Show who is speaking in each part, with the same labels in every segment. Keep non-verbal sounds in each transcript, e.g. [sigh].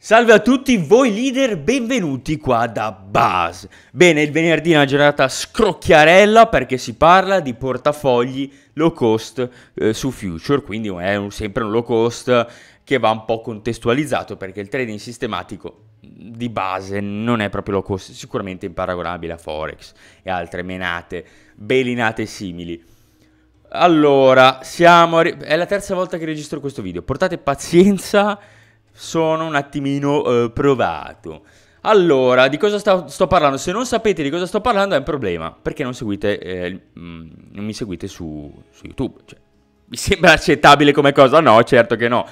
Speaker 1: Salve a tutti voi leader, benvenuti qua da Buzz. Bene, il venerdì è una giornata scrocchiarella perché si parla di portafogli low cost eh, su future, quindi è un, sempre un low cost che va un po' contestualizzato perché il trading sistematico di base non è proprio low cost, sicuramente imparagonabile a Forex e altre menate, belinate simili. Allora, siamo... È la terza volta che registro questo video, portate pazienza sono un attimino eh, provato. Allora, di cosa sto, sto, parlando? Se non sapete di cosa sto parlando è un problema, perché non, seguite, eh, mm, non mi seguite su, su YouTube. Cioè, mi sembra accettabile come cosa? No, certo che no.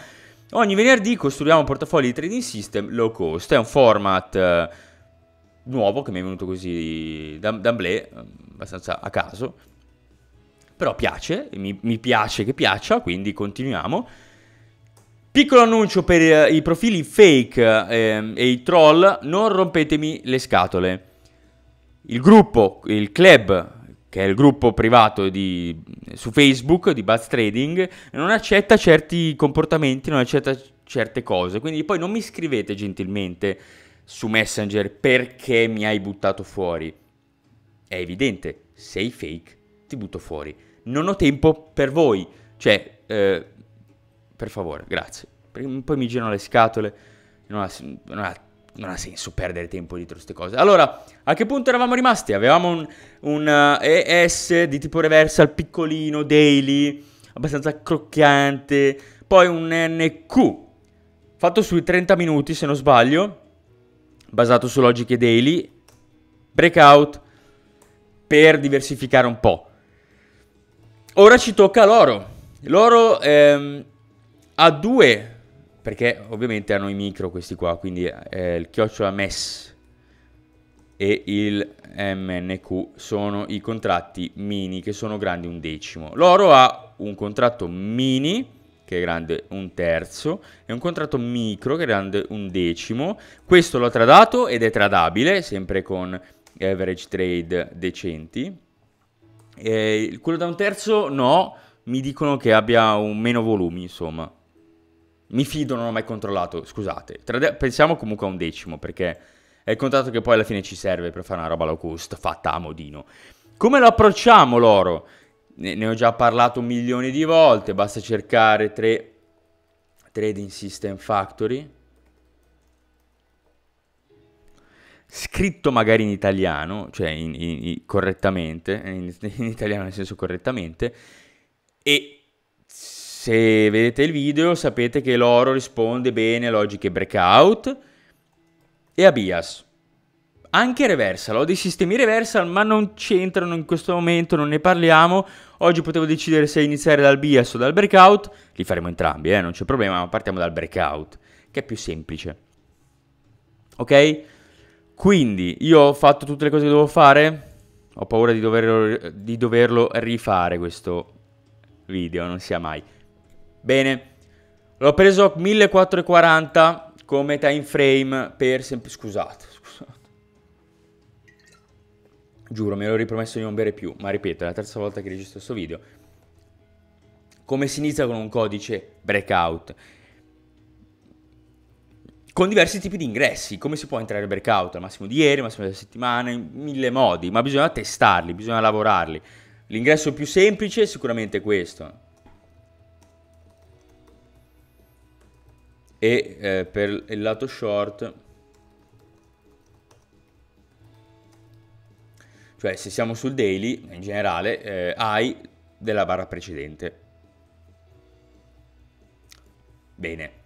Speaker 1: Ogni venerdì costruiamo un portafoglio di trading system low cost, è un format eh, nuovo che mi è venuto così d'amblè, mm, abbastanza a caso. Però piace, mi, mi piace che piaccia, quindi continuiamo. Piccolo annuncio per eh, i profili fake eh, e i troll, non rompetemi le scatole. Il gruppo, il club, che è il gruppo privato di, su Facebook di Buzz Trading, non accetta certi comportamenti, non accetta certe cose. Quindi poi non mi scrivete gentilmente su Messenger perché mi hai buttato fuori. È evidente, sei fake, ti butto fuori. Non ho tempo per voi. Cioè... Eh, per favore, grazie. Perché poi mi girano le scatole, non ha, non ha, non ha senso perdere tempo dietro queste cose. Allora, a che punto eravamo rimasti? Avevamo un, un uh, eh, ES di tipo reversal piccolino, daily, abbastanza croccante, poi un NQ fatto sui 30 minuti se non sbaglio, basato su logiche daily, breakout per diversificare un po'. Ora ci tocca l'oro. L'oro ehm, a due perché ovviamente hanno i micro questi qua, quindi eh, il chiocciola MES e il MNQ sono i contratti mini che sono grandi un decimo. L'oro ha un contratto mini che è grande un terzo e un contratto micro che è grande un decimo. Questo l'ho tradato ed è tradabile sempre con average trade decenti. E quello da un terzo no, mi dicono che abbia un meno volumi, insomma. Mi fido, non ho mai controllato, scusate. Trade- pensiamo comunque a un decimo, perché è il contratto che poi alla fine ci serve per fare una roba low cost fatta a modino. Come lo approcciamo l'oro? Ne, ne ho già parlato milioni di volte, basta cercare tre Trading System Factory. Scritto magari in italiano, cioè in, in, in, correttamente, in italiano nel senso correttamente, e se vedete il video sapete che l'oro risponde bene a logiche breakout e a bias. Anche reversal, ho dei sistemi reversal ma non c'entrano in questo momento, non ne parliamo. Oggi potevo decidere se iniziare dal bias o dal breakout, li faremo entrambi, eh, non c'è problema, ma partiamo dal breakout, che è più semplice. Ok? Quindi io ho fatto tutte le cose che dovevo fare, ho paura di doverlo, di doverlo rifare questo video, non sia mai. Bene, l'ho preso 1440 come time frame per... Sempre, scusate, [laughs] scusate. Giuro, me l'ho ripromesso di non bere più, ma ripeto, è la terza volta che registro questo video. Come si inizia con un codice breakout? con diversi tipi di ingressi, come si può entrare al breakout, al massimo di ieri, al massimo della settimana, in mille modi, ma bisogna testarli, bisogna lavorarli. L'ingresso più semplice è sicuramente questo, e eh, per il lato short cioè se siamo sul daily in generale eh, high della barra precedente bene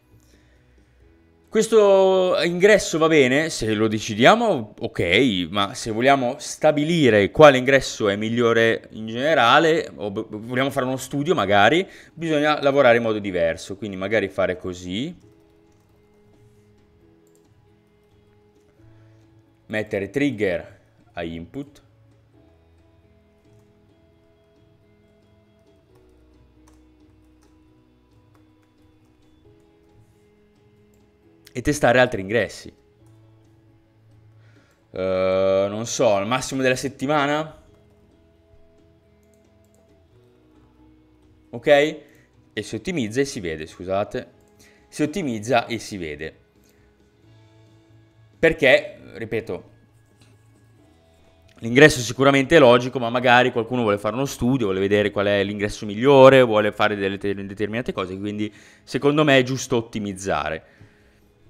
Speaker 1: questo ingresso va bene se lo decidiamo ok ma se vogliamo stabilire quale ingresso è migliore in generale o vogliamo fare uno studio magari bisogna lavorare in modo diverso quindi magari fare così mettere trigger a input e testare altri ingressi. Uh, non so, al massimo della settimana? Ok? E si ottimizza e si vede, scusate. Si ottimizza e si vede perché, ripeto, l'ingresso sicuramente è logico, ma magari qualcuno vuole fare uno studio, vuole vedere qual è l'ingresso migliore, vuole fare delle te- determinate cose, quindi secondo me è giusto ottimizzare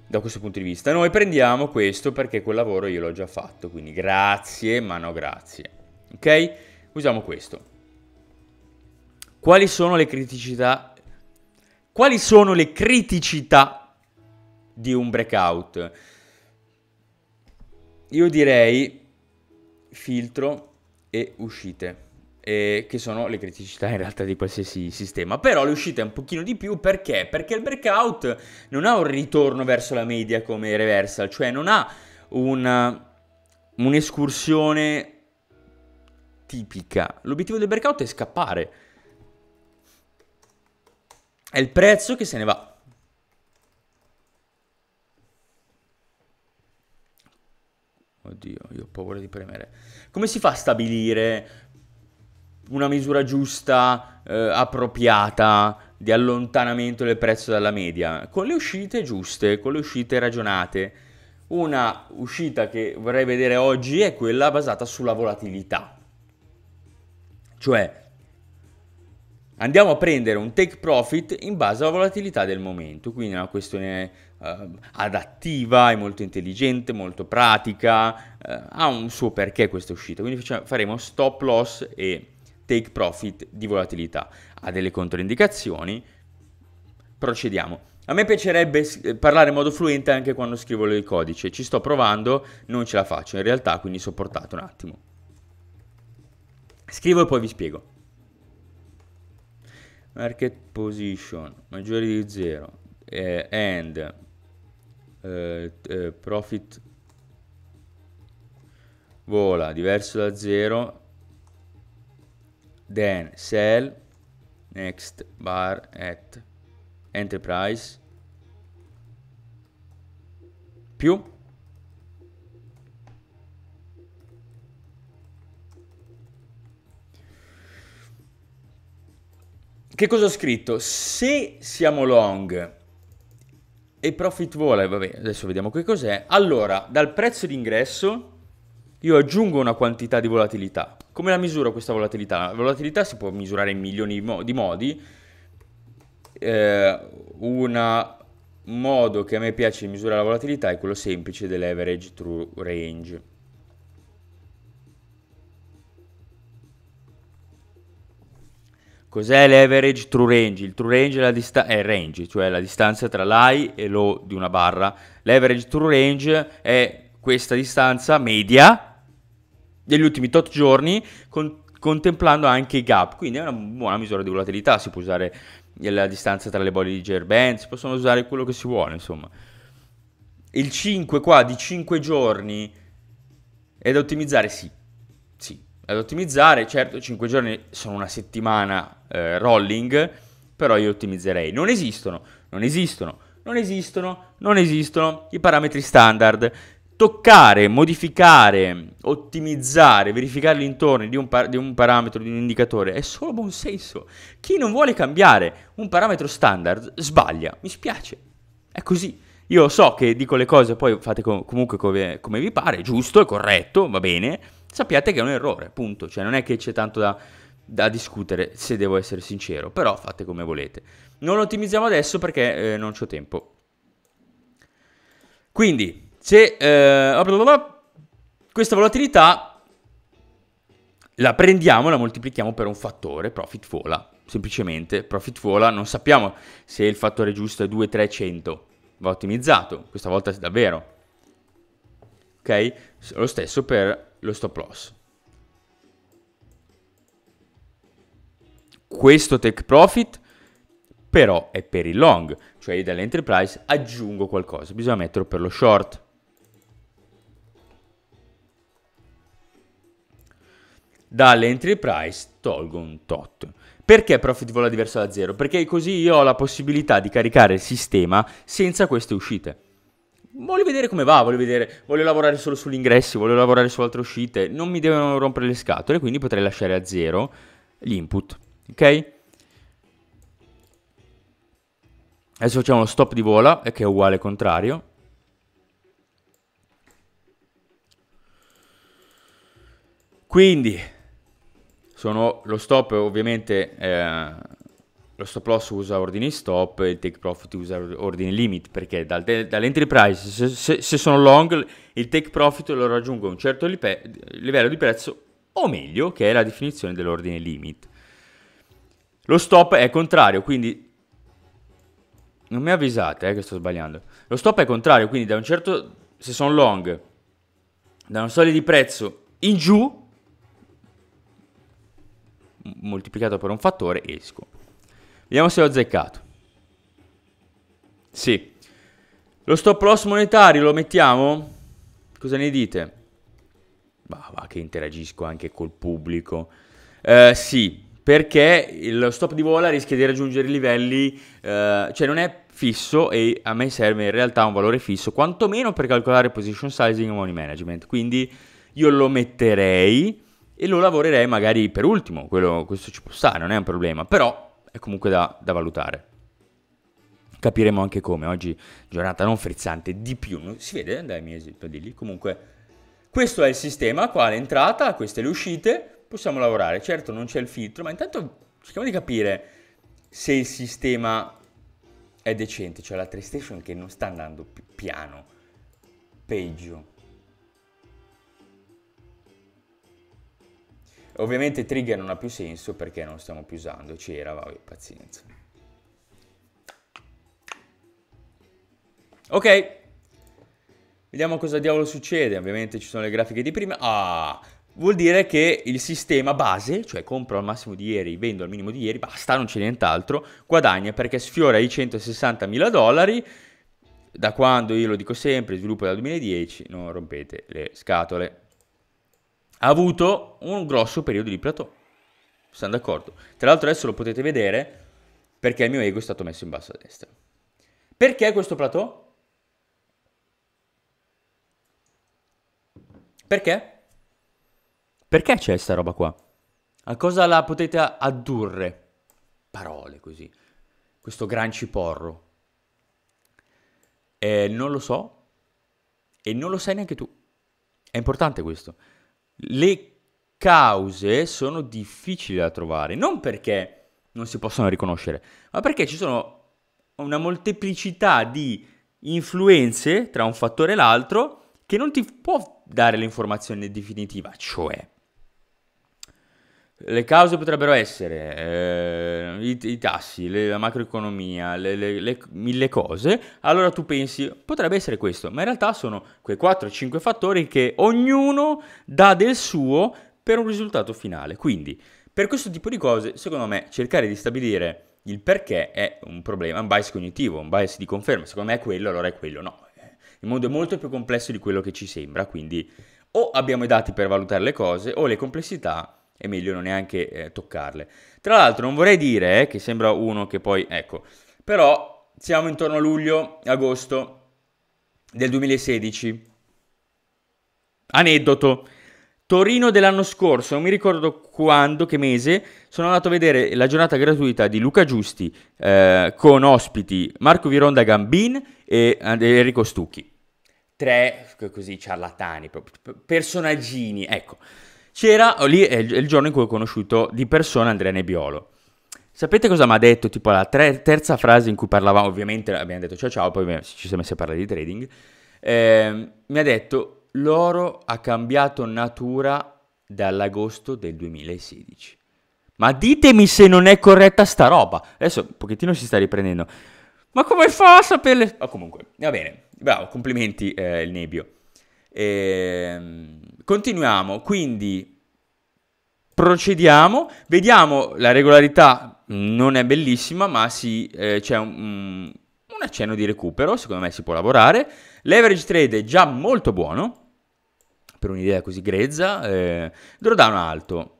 Speaker 1: da questo punto di vista. Noi prendiamo questo perché quel lavoro io l'ho già fatto, quindi grazie, ma no grazie. Ok? Usiamo questo. Quali sono le criticità? Quali sono le criticità di un breakout? io direi filtro e uscite, eh, che sono le criticità in realtà di qualsiasi sistema, però le uscite un pochino di più perché? Perché il breakout non ha un ritorno verso la media come reversal, cioè non ha una, un'escursione tipica. L'obiettivo del breakout è scappare. È il prezzo che se ne va. quello di premere. Come si fa a stabilire una misura giusta, eh, appropriata di allontanamento del prezzo dalla media? Con le uscite giuste, con le uscite ragionate. Una uscita che vorrei vedere oggi è quella basata sulla volatilità. Cioè, andiamo a prendere un take profit in base alla volatilità del momento, quindi è una questione eh, adattiva, è molto intelligente, molto pratica, eh, ha un suo perché questa uscita, quindi facciamo, faremo stop loss e take profit di volatilità, ha delle controindicazioni, procediamo. A me piacerebbe eh, parlare in modo fluente anche quando scrivo il codice, ci sto provando, non ce la faccio in realtà, quindi sopportate un attimo. Scrivo e poi vi spiego. Market position maggiore di 0 eh, and eh, eh, profit vola diverso da 0 then sell next bar at enterprise più che cosa ho scritto se siamo long e profit vola, vabbè, adesso vediamo che cos'è. Allora, dal prezzo d'ingresso io aggiungo una quantità di volatilità. Come la misuro questa volatilità? La volatilità si può misurare in milioni di modi. Eh, un modo che a me piace misurare la volatilità è quello semplice dell'average true range. Cos'è l'average true range? Il true range è, la dista- è range, cioè la distanza tra l'high e low di una barra. L'average true range è questa distanza media degli ultimi tot giorni con- contemplando anche i gap, quindi è una buona misura di volatilità, si può usare la distanza tra le bolle di Gerben, si possono usare quello che si vuole, insomma. Il 5 qua di 5 giorni è da ottimizzare, sì. Sì, è da ottimizzare, certo 5 giorni sono una settimana eh, rolling, però io ottimizzerei. Non esistono, non esistono, non esistono, non esistono i parametri standard. Toccare, modificare, ottimizzare, verificare l'intorno di un, par- di un parametro, di un indicatore è solo buon senso. Chi non vuole cambiare un parametro standard sbaglia, mi spiace. È così. Io so che dico le cose, poi fate com- comunque come, come vi pare, giusto, è corretto, va bene. Sappiate che è un errore, punto. Cioè non è che c'è tanto da da discutere, se devo essere sincero, però fate come volete. Non lo ottimizziamo adesso perché eh, non ho tempo. Quindi, se eh, questa volatilità la prendiamo, e la moltiplichiamo per un fattore, profit vola, semplicemente profit vola, non sappiamo se il fattore giusto è 2, 3, 100, va ottimizzato, questa volta davvero. Ok? Lo stesso per lo stop loss. questo take profit però è per il long, cioè io dall'enterprise aggiungo qualcosa, bisogna metterlo per lo short. Dall'enterprise tolgo un tot. Perché profit vola diverso da zero? Perché così io ho la possibilità di caricare il sistema senza queste uscite. Voglio vedere come va, voglio, vedere, voglio lavorare solo sugli ingressi, voglio lavorare su altre uscite, non mi devono rompere le scatole, quindi potrei lasciare a zero gli input ok? Adesso facciamo lo stop di vola, che è uguale contrario. Quindi, sono lo stop ovviamente, eh, lo stop loss usa ordini stop, il take profit usa ordini limit, perché dal, dall'entry price, se, se, se, sono long, il take profit lo raggiungo a un certo lipe, livello di prezzo, o meglio, che è la definizione dell'ordine limit. Lo stop è contrario, quindi... Non mi avvisate eh, che sto sbagliando. Lo stop è contrario, quindi da un certo... Se sono long, da una soglia di prezzo in giù, moltiplicato per un fattore, esco. Vediamo se ho azzeccato. Sì. Lo stop loss monetario lo mettiamo? Cosa ne dite? Bah, va, che interagisco anche col pubblico. Eh, sì, perché lo stop di vola rischia di raggiungere livelli, eh, cioè non è fisso e a me serve in realtà un valore fisso, quantomeno per calcolare position sizing e money management, quindi io lo metterei e lo lavorerei magari per ultimo, Quello, questo ci può stare, non è un problema, però è comunque da, da valutare. Capiremo anche come, oggi giornata non frizzante, di più, si vede dai miei esempio comunque questo è il sistema, qua l'entrata, queste le uscite, possiamo lavorare. Certo non c'è il filtro, ma intanto cerchiamo di capire se il sistema è decente, cioè la TradeStation che non sta andando piano, peggio. Ovviamente trigger non ha più senso perché non stiamo più usando, c'era, vabbè, pazienza. Ok, vediamo cosa diavolo succede, ovviamente ci sono le grafiche di prima. Ah, vuol dire che il sistema base, cioè compro al massimo di ieri, vendo al minimo di ieri, basta, non c'è nient'altro, guadagna perché sfiora i 160 mila dollari. Da quando io lo dico sempre, sviluppo dal 2010, non rompete le scatole. Ha avuto un grosso periodo di plateau. Sono d'accordo. Tra l'altro adesso lo potete vedere perché il mio ego è stato messo in basso a destra. Perché questo plateau? Perché? Perché c'è sta roba qua? A cosa la potete addurre? Parole così. Questo gran ciporro. Eh, non lo so. E non lo sai neanche tu. È importante questo. Le cause sono difficili da trovare. Non perché non si possono riconoscere, ma perché ci sono una molteplicità di influenze tra un fattore e l'altro che non ti può dare l'informazione definitiva, cioè le cause potrebbero essere eh, i, i, tassi, le, la macroeconomia, le, le, le, mille cose. Allora tu pensi, potrebbe essere questo, ma in realtà sono quei 4-5 fattori che ognuno dà del suo per un risultato finale. Quindi, per questo tipo di cose, secondo me, cercare di stabilire il perché è un problema, un bias cognitivo, un bias di conferma. Secondo me è quello, allora è quello. No, il mondo è molto più complesso di quello che ci sembra, quindi o abbiamo i dati per valutare le cose o le complessità è meglio non neanche eh, toccarle. Tra l'altro non vorrei dire, eh, che sembra uno che poi, ecco, però siamo intorno a luglio, agosto del 2016. Aneddoto. Torino dell'anno scorso, non mi ricordo quando, che mese, sono andato a vedere la giornata gratuita di Luca Giusti eh, con ospiti Marco Vironda Gambin e eh, Enrico Stucchi. Tre così ciarlatani, personaggini, ecco. C'era, oh, lì è il giorno in cui ho conosciuto di persona Andrea Nebbiolo. Sapete cosa mi ha detto? Tipo la tre, terza frase in cui parlavamo, ovviamente abbiamo detto ciao ciao, poi ci siamo messi a parlare di trading. Eh, mi ha detto l'oro ha cambiato natura dall'agosto del 2016. Ma ditemi se non è corretta sta roba. Adesso un pochettino si sta riprendendo. Ma come fa a saperle? Ma oh, comunque, va bene. Bravo, complimenti eh, il Nebbio. E... Ehm, continuiamo, quindi procediamo, vediamo la regolarità non è bellissima, ma sì, eh, c'è un, mm, un accenno di recupero, secondo me si può lavorare. L'average trade è già molto buono, per un'idea così grezza, eh, drawdown alto.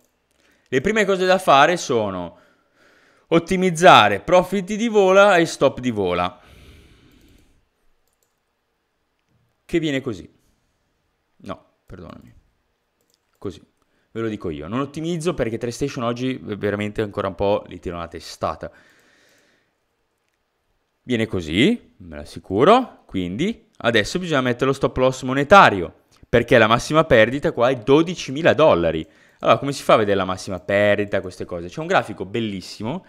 Speaker 1: Le prime cose da fare sono ottimizzare profitti di vola e stop di vola, che viene così perdonami. Così, ve lo dico io. Non ottimizzo perché TradeStation oggi veramente ancora un po' li tiro una testata. Viene così, me l'assicuro, quindi adesso bisogna mettere lo stop loss monetario, perché la massima perdita qua è 12.000 dollari. Allora, come si fa a vedere la massima perdita, queste cose? C'è un grafico bellissimo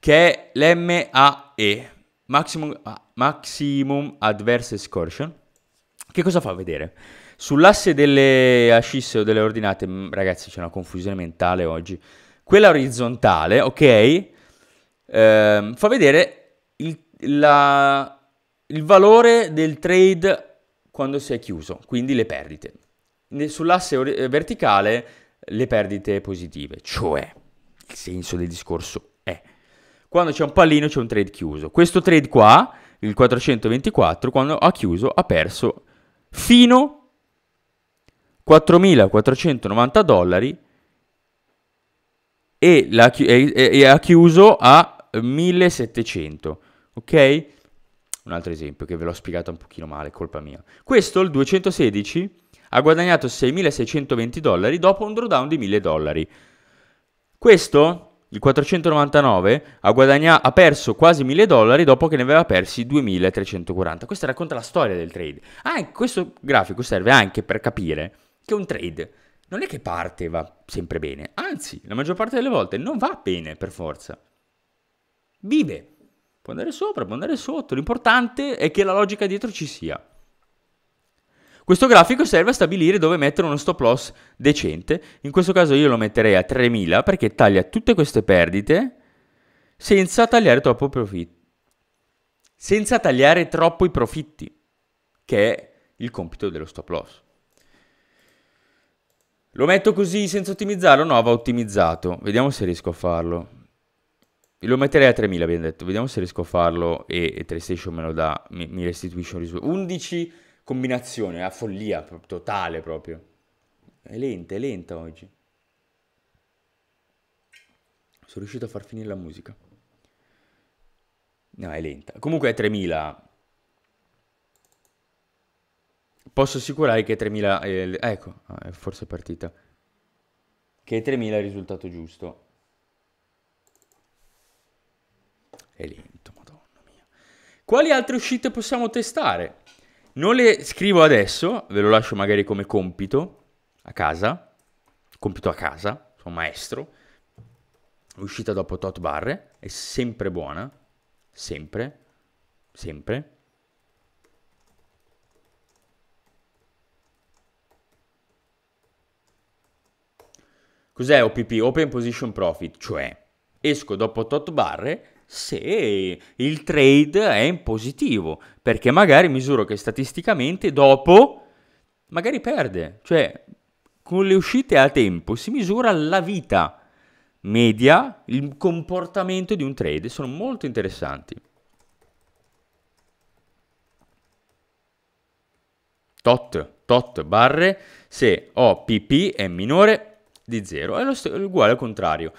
Speaker 1: che è l'MAE, Maximum, ah, Maximum Adverse Excursion, che cosa fa vedere? Sull'asse delle ascisse o delle ordinate, mm, ragazzi, c'è una confusione mentale oggi. Quella orizzontale, ok, ehm, fa vedere il, la, il valore del trade quando si è chiuso, quindi le perdite. Sull'asse eh, verticale le perdite positive, cioè il senso del discorso è quando c'è un pallino c'è un trade chiuso. Questo trade qua, il 424, quando ha chiuso ha perso fino a 4.490 dollari e, la, e, e ha chiuso a 1.700, ok? Un altro esempio che ve l'ho spiegato un pochino male, colpa mia. Questo, il 216, ha guadagnato 6.620 dollari dopo un drawdown di 1.000 dollari. Questo il 499 ha, guadagna- ha perso quasi 1000 dollari dopo che ne aveva persi 2340. Questa racconta la storia del trade. Ah, questo grafico serve anche per capire che un trade non è che parte e va sempre bene, anzi, la maggior parte delle volte non va bene per forza. Vive, può andare sopra, può andare sotto, l'importante è che la logica dietro ci sia. Questo grafico serve a stabilire dove mettere uno stop loss decente. In questo caso io lo metterei a 3000 perché taglia tutte queste perdite senza tagliare troppo profitti. Senza tagliare troppo i profitti, che è il compito dello stop loss. Lo metto così senza ottimizzarlo? No, va ottimizzato. Vediamo se riesco a farlo. Lo metterei a 3000, abbiamo detto. Vediamo se riesco a farlo e, e TradeStation me lo dà, mi, mi restituisce un risultato. 11 combinazione, la follia totale proprio. È lenta, è lenta oggi. Sono riuscito a far finire la musica. No, è lenta. Comunque è 3000. Posso assicurare che 3000... Eh, ecco, ah, è forse partita. Che 3000 è il risultato giusto. È lento, madonna mia. Quali altre uscite possiamo testare? Non le scrivo adesso, ve lo lascio magari come compito a casa, compito a casa, sono maestro, uscita dopo tot barre, è sempre buona, sempre, sempre. Cos'è OPP? Open Position Profit, cioè esco dopo tot barre se il trade è in positivo, perché magari misuro che statisticamente dopo magari perde, cioè con le uscite a tempo si misura la vita media, il comportamento di un trade, sono molto interessanti. Tot, tot barre se ho PP è minore di 0 è, st- è uguale al contrario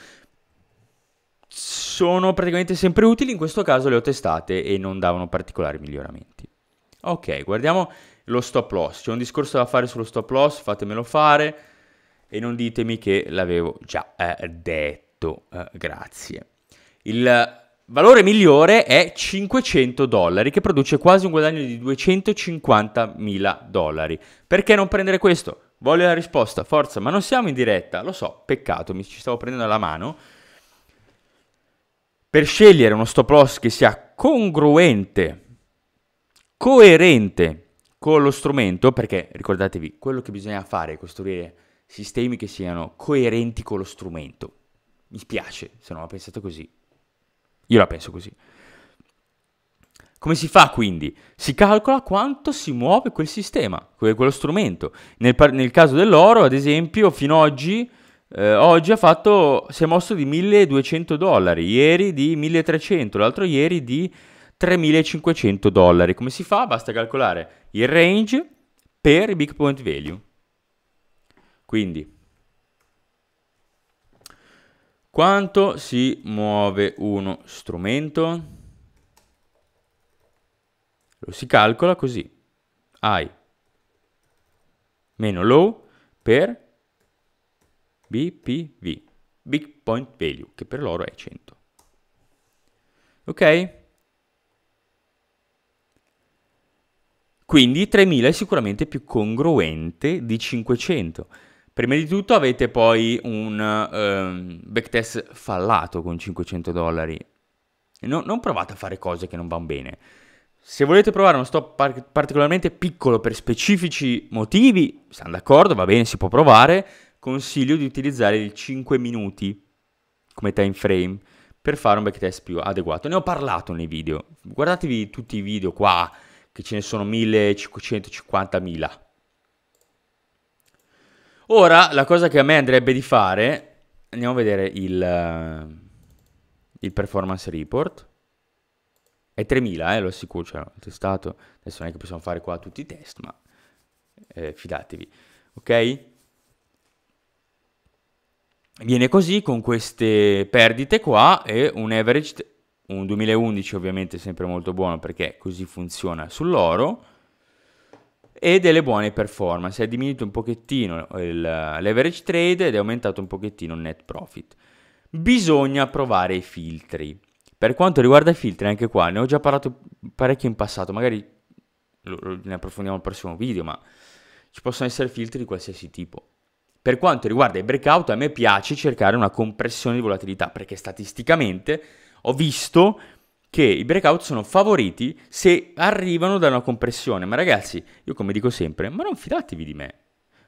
Speaker 1: sono praticamente sempre utili, in questo caso le ho testate e non davano particolari miglioramenti. Ok, guardiamo lo stop loss, c'è un discorso da fare sullo stop loss, fatemelo fare e non ditemi che l'avevo già eh, detto, eh, grazie. Il valore migliore è 500 dollari che produce quasi un guadagno di 250 mila dollari. Perché non prendere questo? Voglio la risposta, forza, ma non siamo in diretta, lo so, peccato, mi ci stavo prendendo la mano per scegliere uno stop loss che sia congruente, coerente con lo strumento, perché ricordatevi, quello che bisogna fare è costruire sistemi che siano coerenti con lo strumento. Mi spiace se non ho pensato così. Io la penso così. Come si fa quindi? Si calcola quanto si muove quel sistema, quello strumento. Nel, nel caso dell'oro, ad esempio, fino ad oggi eh, oggi ha fatto, si è mosso di 1200 dollari, ieri di 1300, l'altro ieri di 3500 dollari. Come si fa? Basta calcolare il range per i big point value. Quindi, quanto si muove uno strumento? Lo si calcola così. High meno low per BPV, Big Point Value, che per loro è 100. Ok? Quindi 3000 è sicuramente più congruente di 500. Prima di tutto avete poi un um, backtest fallato con 500 dollari. No, non provate a fare cose che non vanno bene. Se volete provare uno stop par particolarmente piccolo per specifici motivi, stanno d'accordo, va bene, si può provare consiglio di utilizzare il 5 minuti come time frame per fare un backtest più adeguato. Ne ho parlato nei video, guardatevi tutti i video qua, che ce ne sono 1550.000. Ora, la cosa che a me andrebbe di fare, andiamo a vedere il, eh, il performance report. È 3000, eh, lo assicuro, cioè, ho testato. Adesso non è che possiamo fare qua tutti i test, ma eh, fidatevi, ok? viene così con queste perdite qua e un average, un 2011 ovviamente sempre molto buono perché così funziona sull'oro e delle buone performance. È diminuito un pochettino il, l'average trade ed è aumentato un pochettino il net profit. Bisogna provare i filtri. Per quanto riguarda i filtri, anche qua ne ho già parlato parecchio in passato, magari ne approfondiamo al prossimo video, ma ci possono essere filtri di qualsiasi tipo. Per quanto riguarda i breakout, a me piace cercare una compressione di volatilità, perché statisticamente ho visto che i breakout sono favoriti se arrivano da una compressione. Ma ragazzi, io come dico sempre, ma non fidatevi di me.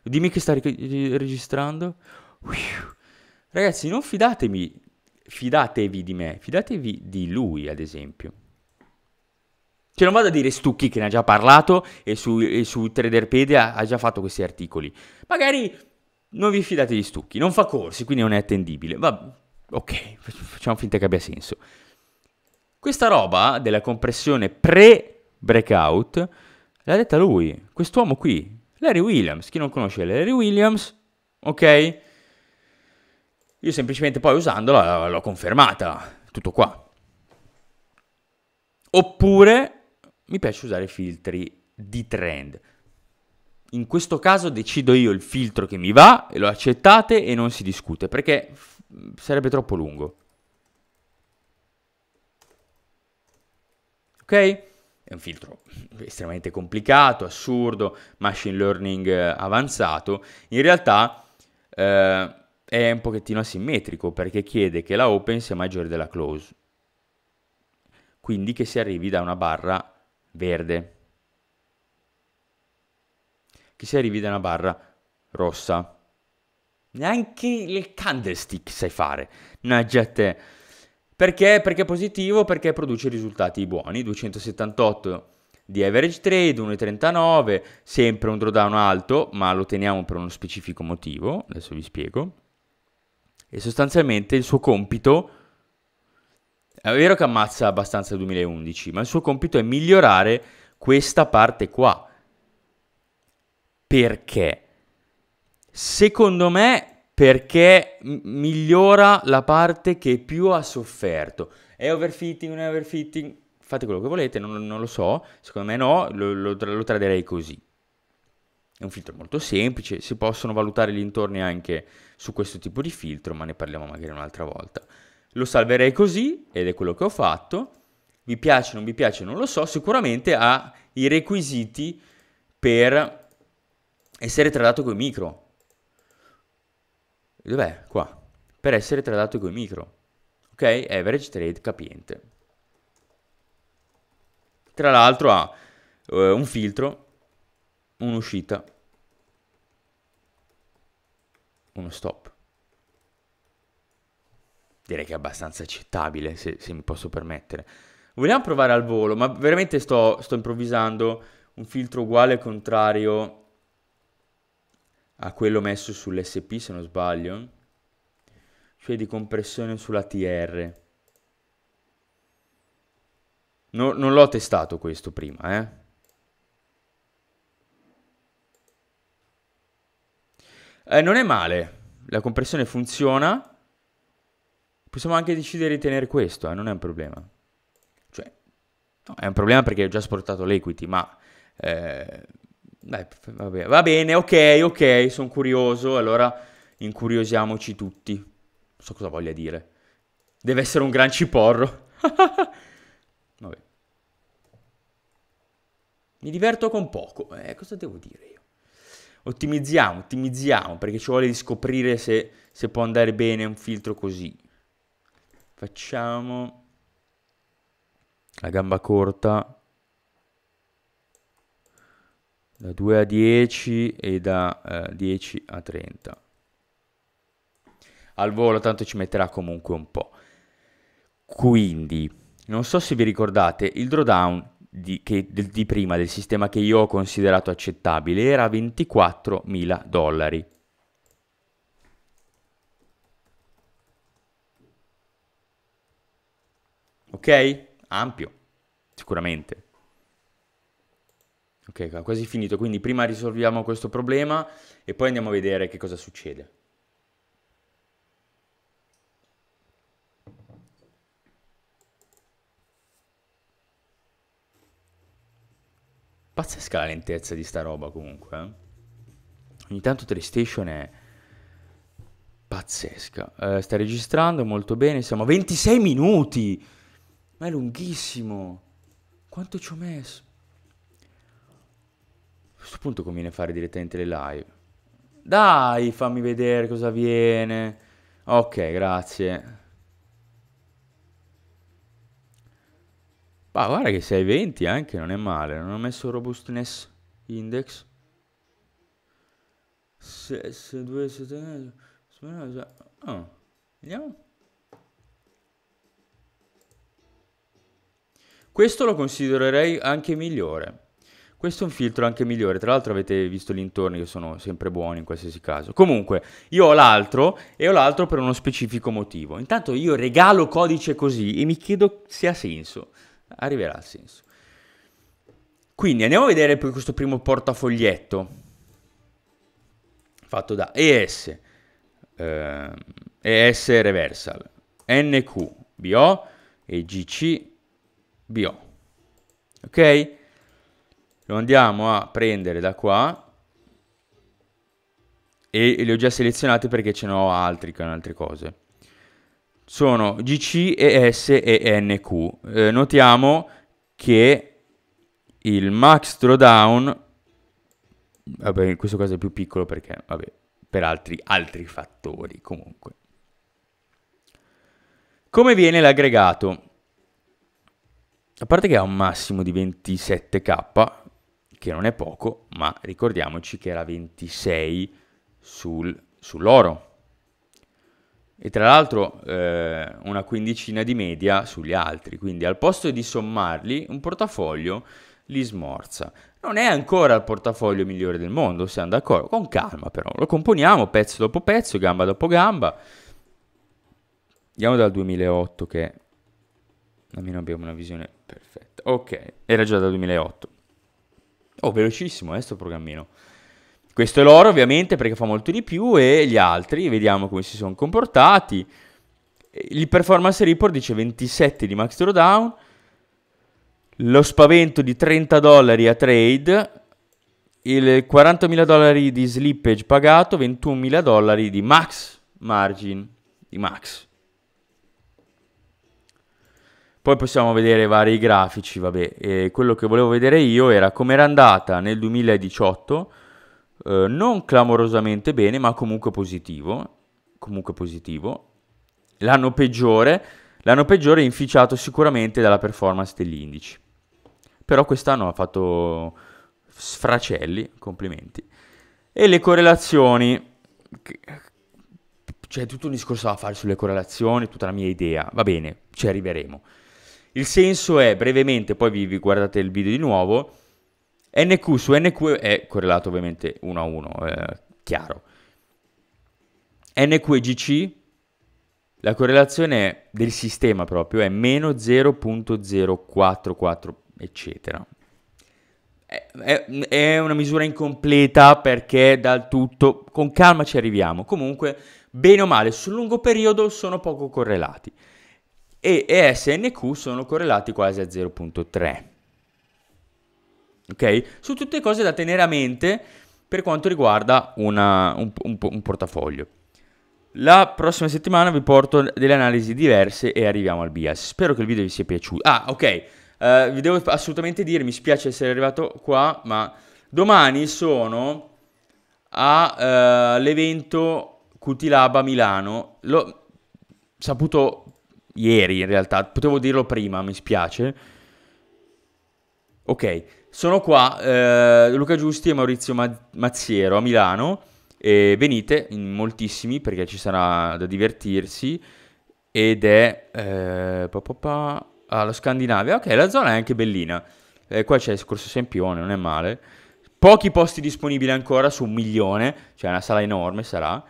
Speaker 1: Dimmi che sta eh, registrando. Ragazzi, non fidatemi, fidatevi di me, fidatevi di lui, ad esempio. Cioè non vado a dire Stucchi che ne ha già parlato e su, e su Traderpedia ha già fatto questi articoli. Magari non vi fidate di Stucchi, non fa corsi, quindi non è attendibile. Va, ok, facciamo finta che abbia senso. Questa roba della compressione pre-breakout l'ha detta lui, quest'uomo qui, Larry Williams. Chi non conosce Larry Williams, ok? Io semplicemente poi usandola l'ho confermata, tutto qua. Oppure mi piace usare filtri di trend in questo caso decido io il filtro che mi va e lo accettate e non si discute perché sarebbe troppo lungo. Ok? È un filtro estremamente complicato, assurdo, machine learning eh, avanzato. In realtà eh, è un pochettino asimmetrico perché chiede che la open sia maggiore della close. Quindi che si arrivi da una barra verde che si arrivi da una barra rossa. Neanche il candlestick sai fare. Naggia te. Perché? Perché è positivo, perché produce risultati buoni. 278 di average trade, 1,39, sempre un drawdown alto, ma lo teniamo per uno specifico motivo, adesso vi spiego. E sostanzialmente il suo compito, è vero che ammazza abbastanza il 2011, ma il suo compito è migliorare questa parte qua perché? Secondo me perché migliora la parte che più ha sofferto. È overfitting, non è overfitting? Fate quello che volete, non, non lo so. Secondo me no, lo, lo, lo traderei così. È un filtro molto semplice, si possono valutare gli intorni anche su questo tipo di filtro, ma ne parliamo magari un'altra volta. Lo salverei così, ed è quello che ho fatto. Mi piace, non mi piace, non lo so. Sicuramente ha i requisiti per essere tradato coi micro. Dov'è? Qua. Per essere tradato coi micro. Ok? Average trade capiente. Tra l'altro ha eh, un filtro, un'uscita, uno stop. Direi che è abbastanza accettabile, se, se mi posso permettere. Vogliamo provare al volo, ma veramente sto, sto improvvisando un filtro uguale e contrario a quello messo sull'SP se non sbaglio, cioè di compressione sulla TR. No, non l'ho testato questo prima, eh. eh. Non è male, la compressione funziona. Possiamo anche decidere di tenere questo, eh, non è un problema. Cioè, no, è un problema perché ho già sportato l'equity, ma... Eh, Beh, vabbè, va bene, ok, ok, sono curioso, allora incuriosiamoci tutti. Non so cosa voglia dire. Deve essere un gran ciporro. [laughs] vabbè. Mi diverto con poco, eh, cosa devo dire io? Ottimizziamo, ottimizziamo, perché ci vuole di scoprire se, se può andare bene un filtro così. Facciamo la gamba corta da 2 a 10 e da eh, 10 a 30. Al volo tanto ci metterà comunque un po'. Quindi, non so se vi ricordate, il drawdown di, che, di prima del sistema che io ho considerato accettabile era 24.000 dollari. Ok? Ampio, sicuramente. Ok, quasi finito, quindi prima risolviamo questo problema e poi andiamo a vedere che cosa succede. Pazzesca la lentezza di sta roba comunque. Eh. Ogni tanto Tristation è pazzesca. Eh, sta registrando molto bene, siamo a 26 minuti! Ma è lunghissimo! Quanto ci ho messo? questo punto conviene fare direttamente le live. Dai, fammi vedere cosa viene. Ok, grazie. Ma guarda che 620 anche, non è male. Non ho messo robustness index. Se, se 2, 7, Oh, vediamo. Questo lo considererei anche migliore. Questo è un filtro anche migliore, tra l'altro avete visto gli intorni che sono sempre buoni in qualsiasi caso. Comunque, io ho l'altro e ho l'altro per uno specifico motivo. Intanto io regalo codice così e mi chiedo se ha senso. Arriverà al senso. Quindi andiamo a vedere poi questo primo portafoglietto fatto da ES, eh, ES Reversal, NQ, BO e GC BO. Ok? lo andiamo a prendere da qua e li ho già selezionati perché ce ne ho altri con altre cose. Sono GC, ES e NQ. Eh, notiamo che il max drawdown, vabbè in questo caso è più piccolo perché, vabbè, per altri, altri fattori comunque. Come viene l'aggregato? A parte che ha un massimo di 27k, che non è poco, ma ricordiamoci che era 26 sul, sull'oro. E tra l'altro eh, una quindicina di media sugli altri, quindi al posto di sommarli un portafoglio li smorza. Non è ancora il portafoglio migliore del mondo, siamo d'accordo, con calma però, lo componiamo pezzo dopo pezzo, gamba dopo gamba. Andiamo dal 2008 che almeno abbiamo una visione perfetta. Ok, era già dal 2008. Oh, velocissimo, eh, sto programmino. Questo è l'oro, ovviamente, perché fa molto di più, e gli altri, vediamo come si sono comportati. Il performance report dice 27 di max drawdown, lo spavento di 30 dollari a trade, il 40.000 dollari di slippage pagato, 21.000 dollari di max margin, di max. Poi possiamo vedere vari grafici, vabbè, e quello che volevo vedere io era com'era andata nel 2018, eh, non clamorosamente bene, ma comunque positivo, comunque positivo. L'anno peggiore, l'anno peggiore è inficiato sicuramente dalla performance degli indici. Però quest'anno ha fatto sfracelli, complimenti. E le correlazioni, c'è cioè tutto un discorso da fare sulle correlazioni, tutta la mia idea, va bene, ci arriveremo. Il senso è, brevemente, poi vi, vi guardate il video di nuovo, NQ su NQ è correlato ovviamente 1 a 1, eh, chiaro. NQ e GC, la correlazione del sistema proprio è meno 0.044, eccetera. È, è, è, una misura incompleta perché dal tutto, con calma ci arriviamo. Comunque, bene o male, sul lungo periodo sono poco correlati e ESNQ sono correlati quasi a 0.3. Ok? Sono tutte cose da tenere a mente per quanto riguarda una, un, un, un portafoglio. La prossima settimana vi porto delle analisi diverse e arriviamo al bias. Spero che il video vi sia piaciuto. Ah, ok. Uh, vi devo assolutamente dire, mi spiace essere arrivato qua, ma domani sono all'evento eh, uh, Cutilaba Milano. L'ho saputo ieri in realtà, potevo dirlo prima, mi spiace. Ok, sono qua eh, Luca Giusti e Maurizio Mazziero a Milano, e venite in moltissimi perché ci sarà da divertirsi ed è eh, alla Scandinavia, ok, la zona è anche bellina, eh, qua c'è il Corso Sempione, non è male. Pochi posti disponibili ancora su un milione, cioè una sala enorme sarà.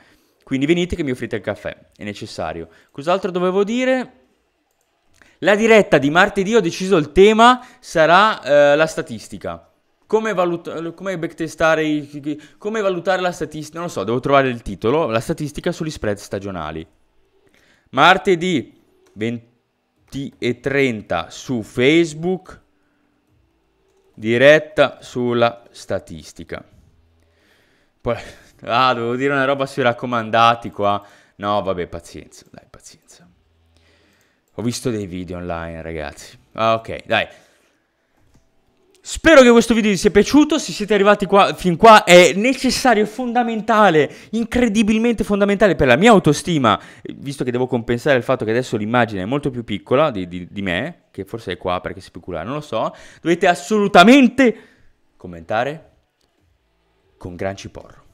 Speaker 1: Quindi venite che mi offrite il caffè, è necessario. Cos'altro dovevo dire? La diretta di martedì ho deciso il tema sarà eh, la statistica. Come, valut- come backtestare i- come valutare la statistica, non lo so, devo trovare il titolo, la statistica sugli spread stagionali. Martedì 20 e 30 su Facebook diretta sulla statistica. Poi ah, devo dire una roba sui raccomandati qua. No, vabbè, pazienza, dai, pazienza. Ho visto dei video online, ragazzi. Ah, ok, dai. Spero che questo video vi sia piaciuto, se siete arrivati qua, fin qua è necessario, fondamentale, incredibilmente fondamentale per la mia autostima, visto che devo compensare il fatto che adesso l'immagine è molto più piccola di, di, di me, che forse è qua perché si piccola, non lo so, dovete assolutamente commentare con gran ciporro.